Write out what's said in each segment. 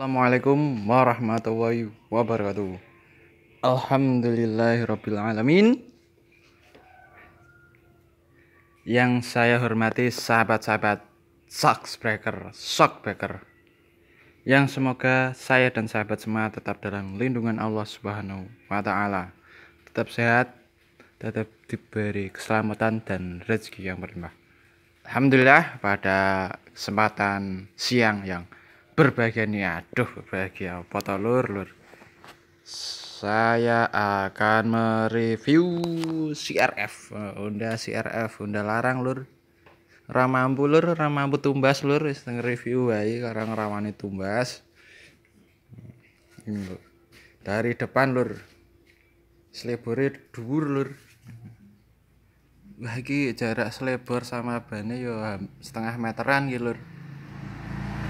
Assalamualaikum warahmatullahi wabarakatuh. Alhamdulillahirabbil alamin. Yang saya hormati sahabat-sahabat Shockbreaker, Shockbreaker. Yang semoga saya dan sahabat semua tetap dalam lindungan Allah Subhanahu wa taala. Tetap sehat, tetap diberi keselamatan dan rezeki yang berlimpah. Alhamdulillah pada kesempatan siang yang berbahagia nih aduh berbahagia apa toh lur lur saya akan mereview CRF eh, Honda CRF Honda larang lur ramampu lur ramambu tumbas lur setengah review bayi karang ramani tumbas ini lur dari depan lur selebore dur lur bagi jarak selebor sama bannya yo hmm, setengah meteran gitu lur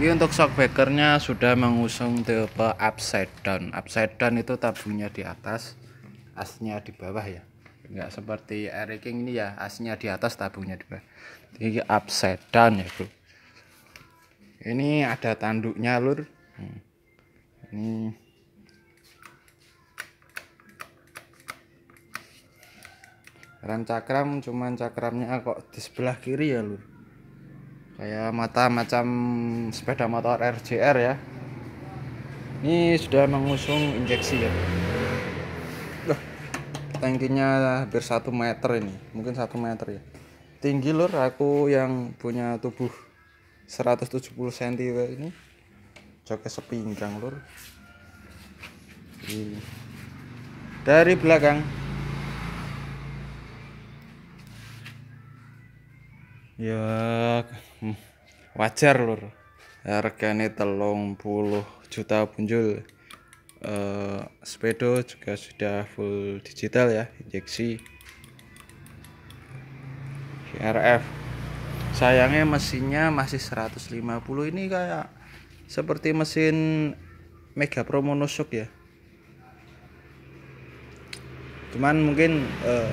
ini untuk shockbackernya sudah mengusung tipe upside down. Upside down itu tabungnya di atas, asnya di bawah ya. Enggak seperti Air ini ya, asnya di atas, tabungnya di bawah. Ini upside down ya, Bro. Ini ada tanduknya, Lur. Hmm. Ini Rem cakram cuman cakramnya kok di sebelah kiri ya, Lur kayak mata macam sepeda motor RJR ya ini sudah mengusung injeksi ya Loh, tangkinya hampir satu meter ini mungkin satu meter ya tinggi lur aku yang punya tubuh 170 cm ini joknya sepinggang lur dari belakang ya wajar hmm. wajar lur ini telung puluh juta punjul uh, eh, juga sudah full digital ya injeksi RF sayangnya mesinnya masih 150 ini kayak seperti mesin Mega Pro Monoshock ya cuman mungkin uh,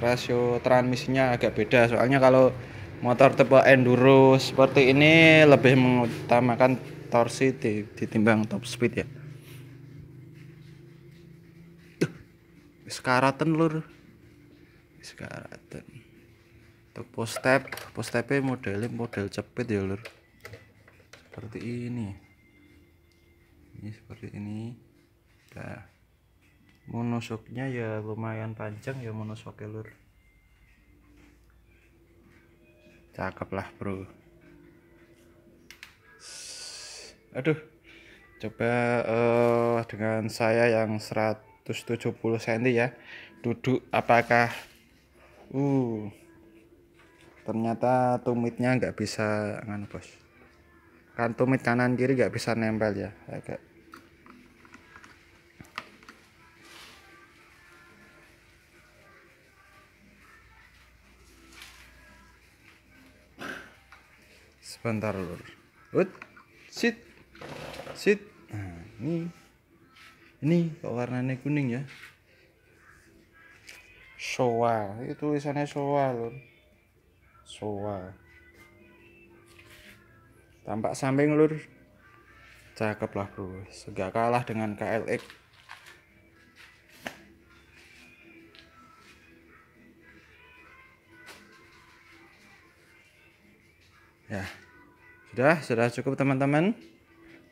rasio transmisinya agak beda soalnya kalau motor tipe enduro seperti ini lebih mengutamakan torsi ditimbang top speed ya sekaratan lur sekaratan untuk post step post step modelnya model cepet ya lur seperti ini ini seperti ini nah monosoknya ya lumayan panjang ya monosoknya lur cakep lah bro aduh coba uh, dengan saya yang 170 cm ya duduk apakah uh ternyata tumitnya nggak bisa nganu bos kan tumit kanan kiri nggak bisa nempel ya agak sebentar lur ut sit sit nah, ini ini kok warnanya kuning ya soa itu tulisannya soa lur soa tampak samping lur cakep lah bro segak kalah dengan KLX ya sudah, sudah cukup teman-teman.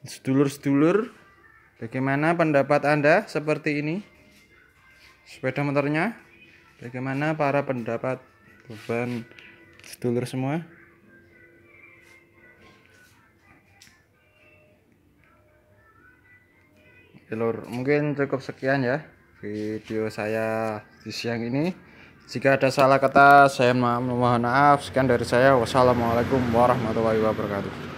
Sedulur-sedulur, bagaimana pendapat Anda seperti ini? Sepeda motornya? Bagaimana para pendapat beban sedulur semua? Oke, mungkin cukup sekian ya video saya di siang ini. Jika ada salah kata, saya mohon maaf. Sekian dari saya. Wassalamualaikum warahmatullahi wabarakatuh.